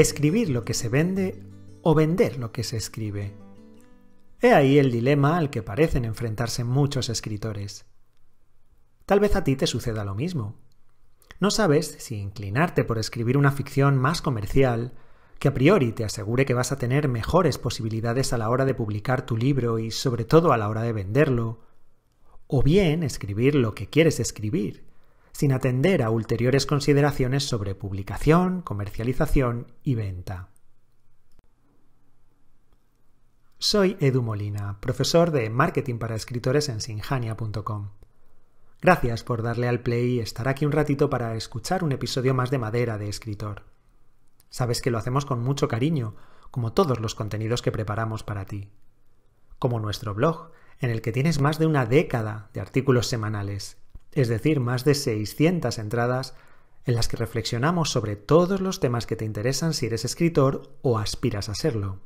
escribir lo que se vende o vender lo que se escribe. He ahí el dilema al que parecen enfrentarse muchos escritores. Tal vez a ti te suceda lo mismo. No sabes si inclinarte por escribir una ficción más comercial, que a priori te asegure que vas a tener mejores posibilidades a la hora de publicar tu libro y sobre todo a la hora de venderlo, o bien escribir lo que quieres escribir, sin atender a ulteriores consideraciones sobre publicación, comercialización y venta. Soy Edu Molina, profesor de Marketing para Escritores en sinjania.com. Gracias por darle al play y estar aquí un ratito para escuchar un episodio más de Madera de Escritor. Sabes que lo hacemos con mucho cariño, como todos los contenidos que preparamos para ti. Como nuestro blog, en el que tienes más de una década de artículos semanales es decir, más de 600 entradas en las que reflexionamos sobre todos los temas que te interesan si eres escritor o aspiras a serlo.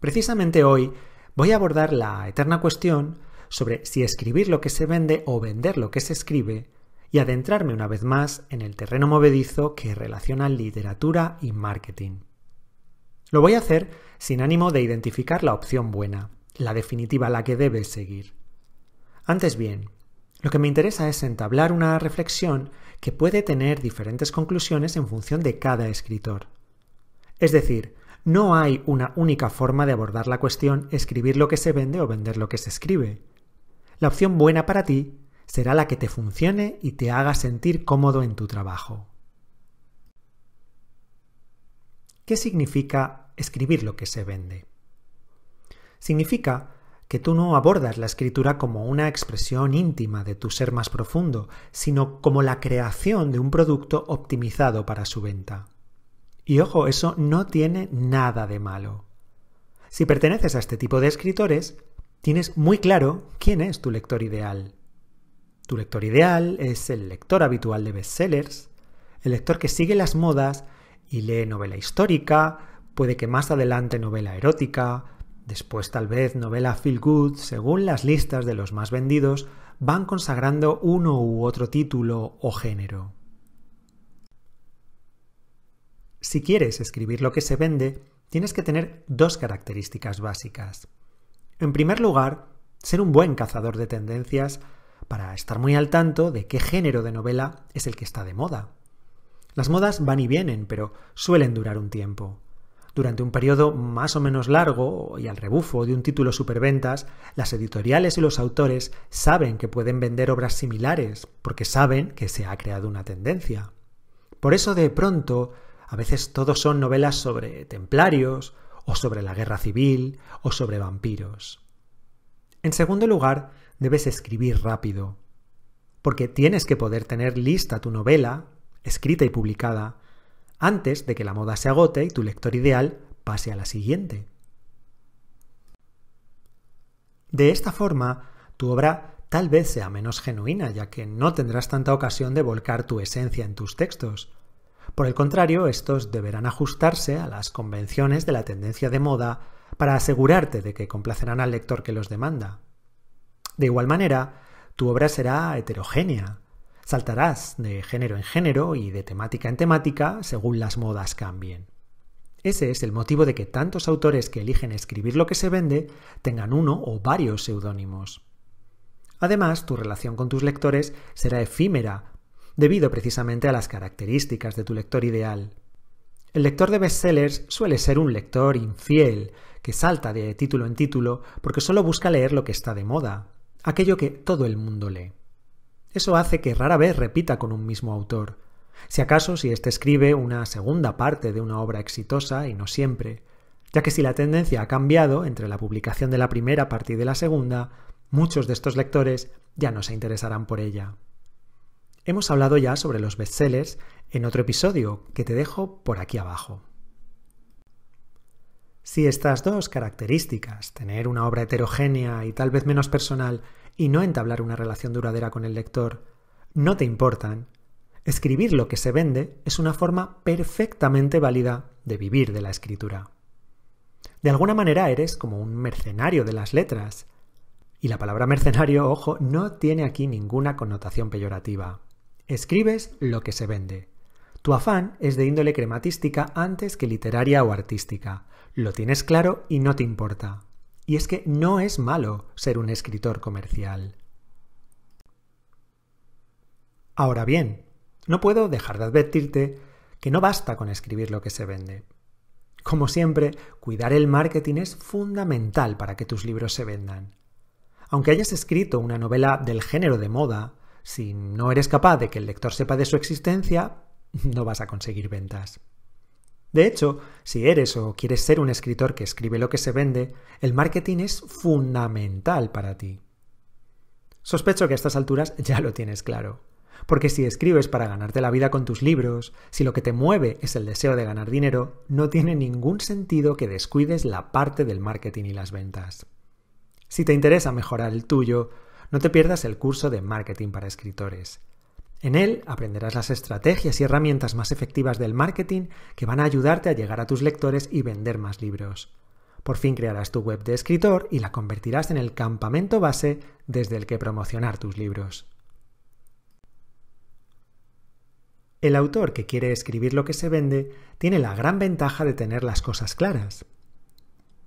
Precisamente hoy voy a abordar la eterna cuestión sobre si escribir lo que se vende o vender lo que se escribe y adentrarme una vez más en el terreno movedizo que relaciona literatura y marketing. Lo voy a hacer sin ánimo de identificar la opción buena, la definitiva, la que debes seguir. Antes bien, lo que me interesa es entablar una reflexión que puede tener diferentes conclusiones en función de cada escritor. Es decir, no hay una única forma de abordar la cuestión escribir lo que se vende o vender lo que se escribe. La opción buena para ti será la que te funcione y te haga sentir cómodo en tu trabajo. ¿Qué significa escribir lo que se vende? Significa que tú no abordas la escritura como una expresión íntima de tu ser más profundo, sino como la creación de un producto optimizado para su venta. Y ojo, eso no tiene nada de malo. Si perteneces a este tipo de escritores, tienes muy claro quién es tu lector ideal. Tu lector ideal es el lector habitual de bestsellers, el lector que sigue las modas y lee novela histórica, puede que más adelante novela erótica, Después tal vez novela Feel Good, según las listas de los más vendidos, van consagrando uno u otro título o género. Si quieres escribir lo que se vende, tienes que tener dos características básicas. En primer lugar, ser un buen cazador de tendencias para estar muy al tanto de qué género de novela es el que está de moda. Las modas van y vienen, pero suelen durar un tiempo. Durante un periodo más o menos largo y al rebufo de un título superventas, las editoriales y los autores saben que pueden vender obras similares porque saben que se ha creado una tendencia. Por eso de pronto, a veces todos son novelas sobre templarios, o sobre la guerra civil, o sobre vampiros. En segundo lugar, debes escribir rápido, porque tienes que poder tener lista tu novela, escrita y publicada, antes de que la moda se agote y tu lector ideal pase a la siguiente. De esta forma, tu obra tal vez sea menos genuina, ya que no tendrás tanta ocasión de volcar tu esencia en tus textos. Por el contrario, estos deberán ajustarse a las convenciones de la tendencia de moda para asegurarte de que complacerán al lector que los demanda. De igual manera, tu obra será heterogénea, Saltarás de género en género y de temática en temática según las modas cambien. Ese es el motivo de que tantos autores que eligen escribir lo que se vende tengan uno o varios seudónimos. Además, tu relación con tus lectores será efímera, debido precisamente a las características de tu lector ideal. El lector de bestsellers suele ser un lector infiel, que salta de título en título porque solo busca leer lo que está de moda, aquello que todo el mundo lee. Eso hace que rara vez repita con un mismo autor. Si acaso, si éste escribe una segunda parte de una obra exitosa, y no siempre, ya que si la tendencia ha cambiado entre la publicación de la primera parte y de la segunda, muchos de estos lectores ya no se interesarán por ella. Hemos hablado ya sobre los bestsellers en otro episodio que te dejo por aquí abajo. Si estas dos características, tener una obra heterogénea y tal vez menos personal, y no entablar una relación duradera con el lector, no te importan, escribir lo que se vende es una forma perfectamente válida de vivir de la escritura. De alguna manera eres como un mercenario de las letras. Y la palabra mercenario, ojo, no tiene aquí ninguna connotación peyorativa. Escribes lo que se vende. Tu afán es de índole crematística antes que literaria o artística. Lo tienes claro y no te importa. Y es que no es malo ser un escritor comercial. Ahora bien, no puedo dejar de advertirte que no basta con escribir lo que se vende. Como siempre, cuidar el marketing es fundamental para que tus libros se vendan. Aunque hayas escrito una novela del género de moda, si no eres capaz de que el lector sepa de su existencia, no vas a conseguir ventas. De hecho, si eres o quieres ser un escritor que escribe lo que se vende, el marketing es fundamental para ti. Sospecho que a estas alturas ya lo tienes claro. Porque si escribes para ganarte la vida con tus libros, si lo que te mueve es el deseo de ganar dinero, no tiene ningún sentido que descuides la parte del marketing y las ventas. Si te interesa mejorar el tuyo, no te pierdas el curso de marketing para escritores, en él aprenderás las estrategias y herramientas más efectivas del marketing que van a ayudarte a llegar a tus lectores y vender más libros. Por fin crearás tu web de escritor y la convertirás en el campamento base desde el que promocionar tus libros. El autor que quiere escribir lo que se vende tiene la gran ventaja de tener las cosas claras.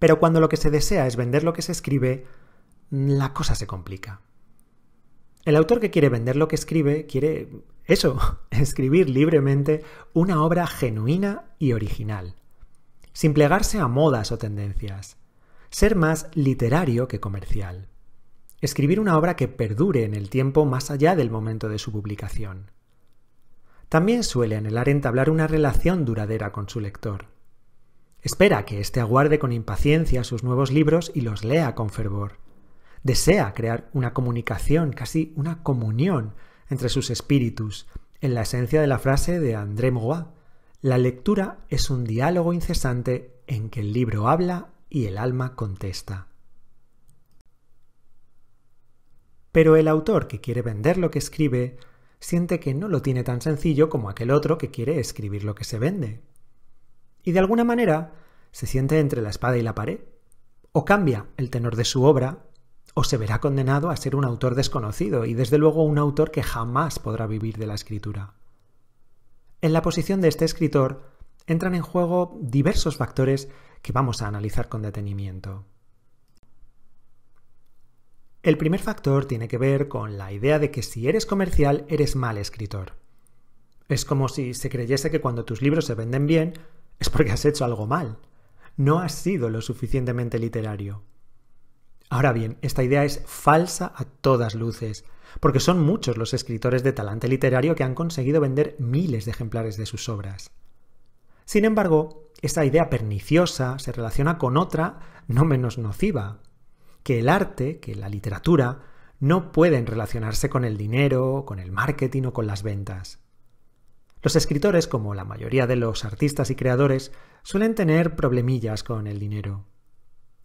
Pero cuando lo que se desea es vender lo que se escribe, la cosa se complica. El autor que quiere vender lo que escribe quiere eso, escribir libremente una obra genuina y original, sin plegarse a modas o tendencias, ser más literario que comercial, escribir una obra que perdure en el tiempo más allá del momento de su publicación. También suele anhelar entablar una relación duradera con su lector. Espera que éste aguarde con impaciencia sus nuevos libros y los lea con fervor desea crear una comunicación, casi una comunión entre sus espíritus, en la esencia de la frase de André Mogois: La lectura es un diálogo incesante en que el libro habla y el alma contesta. Pero el autor que quiere vender lo que escribe siente que no lo tiene tan sencillo como aquel otro que quiere escribir lo que se vende. Y de alguna manera se siente entre la espada y la pared, o cambia el tenor de su obra o se verá condenado a ser un autor desconocido y desde luego un autor que jamás podrá vivir de la escritura. En la posición de este escritor entran en juego diversos factores que vamos a analizar con detenimiento. El primer factor tiene que ver con la idea de que si eres comercial eres mal escritor. Es como si se creyese que cuando tus libros se venden bien es porque has hecho algo mal. No has sido lo suficientemente literario. Ahora bien, esta idea es falsa a todas luces, porque son muchos los escritores de talante literario que han conseguido vender miles de ejemplares de sus obras. Sin embargo, esta idea perniciosa se relaciona con otra no menos nociva, que el arte, que la literatura, no pueden relacionarse con el dinero, con el marketing o con las ventas. Los escritores, como la mayoría de los artistas y creadores, suelen tener problemillas con el dinero.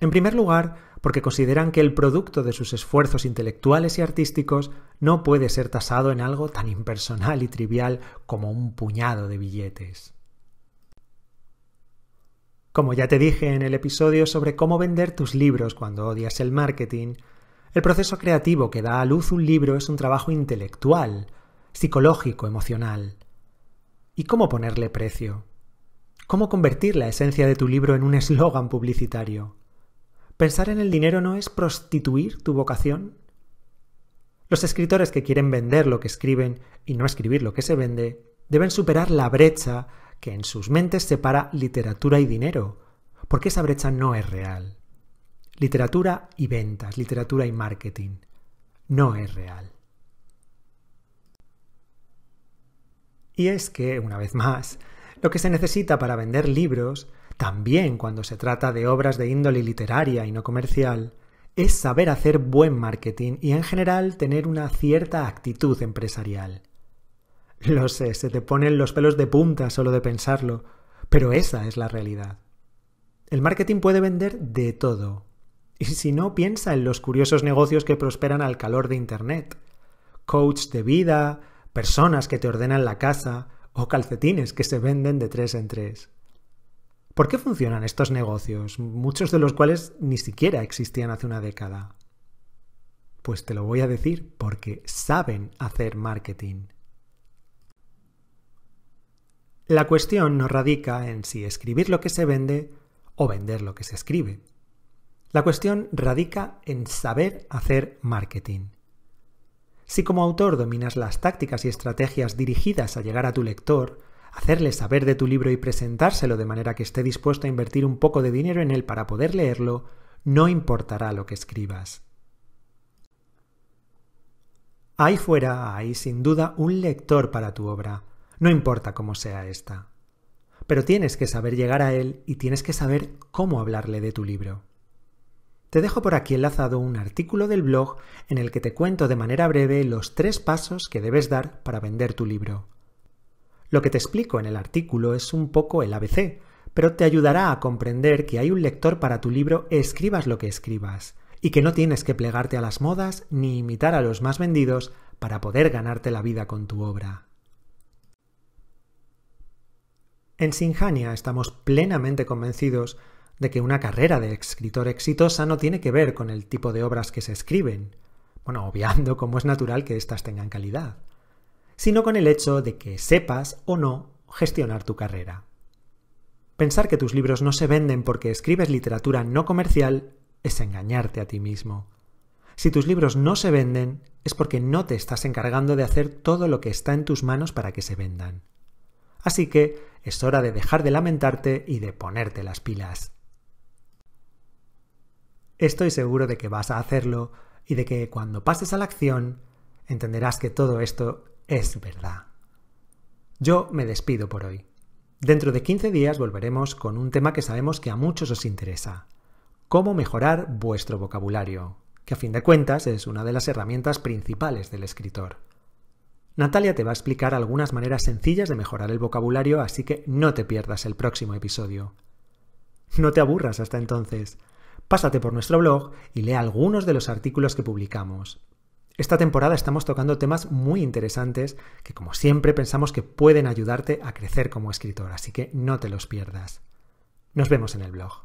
En primer lugar, porque consideran que el producto de sus esfuerzos intelectuales y artísticos no puede ser tasado en algo tan impersonal y trivial como un puñado de billetes. Como ya te dije en el episodio sobre cómo vender tus libros cuando odias el marketing, el proceso creativo que da a luz un libro es un trabajo intelectual, psicológico, emocional. ¿Y cómo ponerle precio? ¿Cómo convertir la esencia de tu libro en un eslogan publicitario? ¿Pensar en el dinero no es prostituir tu vocación? Los escritores que quieren vender lo que escriben y no escribir lo que se vende deben superar la brecha que en sus mentes separa literatura y dinero, porque esa brecha no es real. Literatura y ventas, literatura y marketing, no es real. Y es que, una vez más, lo que se necesita para vender libros también cuando se trata de obras de índole literaria y no comercial, es saber hacer buen marketing y en general tener una cierta actitud empresarial. Lo sé, se te ponen los pelos de punta solo de pensarlo, pero esa es la realidad. El marketing puede vender de todo. Y si no, piensa en los curiosos negocios que prosperan al calor de Internet. Coach de vida, personas que te ordenan la casa o calcetines que se venden de tres en tres. ¿Por qué funcionan estos negocios, muchos de los cuales ni siquiera existían hace una década? Pues te lo voy a decir porque saben hacer marketing. La cuestión no radica en si escribir lo que se vende o vender lo que se escribe. La cuestión radica en saber hacer marketing. Si como autor dominas las tácticas y estrategias dirigidas a llegar a tu lector, hacerle saber de tu libro y presentárselo de manera que esté dispuesto a invertir un poco de dinero en él para poder leerlo, no importará lo que escribas. Ahí fuera hay sin duda un lector para tu obra, no importa cómo sea esta. Pero tienes que saber llegar a él y tienes que saber cómo hablarle de tu libro. Te dejo por aquí enlazado un artículo del blog en el que te cuento de manera breve los tres pasos que debes dar para vender tu libro. Lo que te explico en el artículo es un poco el ABC, pero te ayudará a comprender que hay un lector para tu libro escribas lo que escribas, y que no tienes que plegarte a las modas ni imitar a los más vendidos para poder ganarte la vida con tu obra. En Sinjania estamos plenamente convencidos de que una carrera de escritor exitosa no tiene que ver con el tipo de obras que se escriben, bueno, obviando cómo es natural que éstas tengan calidad sino con el hecho de que sepas o no gestionar tu carrera. Pensar que tus libros no se venden porque escribes literatura no comercial es engañarte a ti mismo. Si tus libros no se venden, es porque no te estás encargando de hacer todo lo que está en tus manos para que se vendan. Así que es hora de dejar de lamentarte y de ponerte las pilas. Estoy seguro de que vas a hacerlo y de que cuando pases a la acción entenderás que todo esto es verdad. Yo me despido por hoy. Dentro de 15 días volveremos con un tema que sabemos que a muchos os interesa. Cómo mejorar vuestro vocabulario, que a fin de cuentas es una de las herramientas principales del escritor. Natalia te va a explicar algunas maneras sencillas de mejorar el vocabulario, así que no te pierdas el próximo episodio. No te aburras hasta entonces. Pásate por nuestro blog y lee algunos de los artículos que publicamos. Esta temporada estamos tocando temas muy interesantes que como siempre pensamos que pueden ayudarte a crecer como escritor, así que no te los pierdas. Nos vemos en el blog.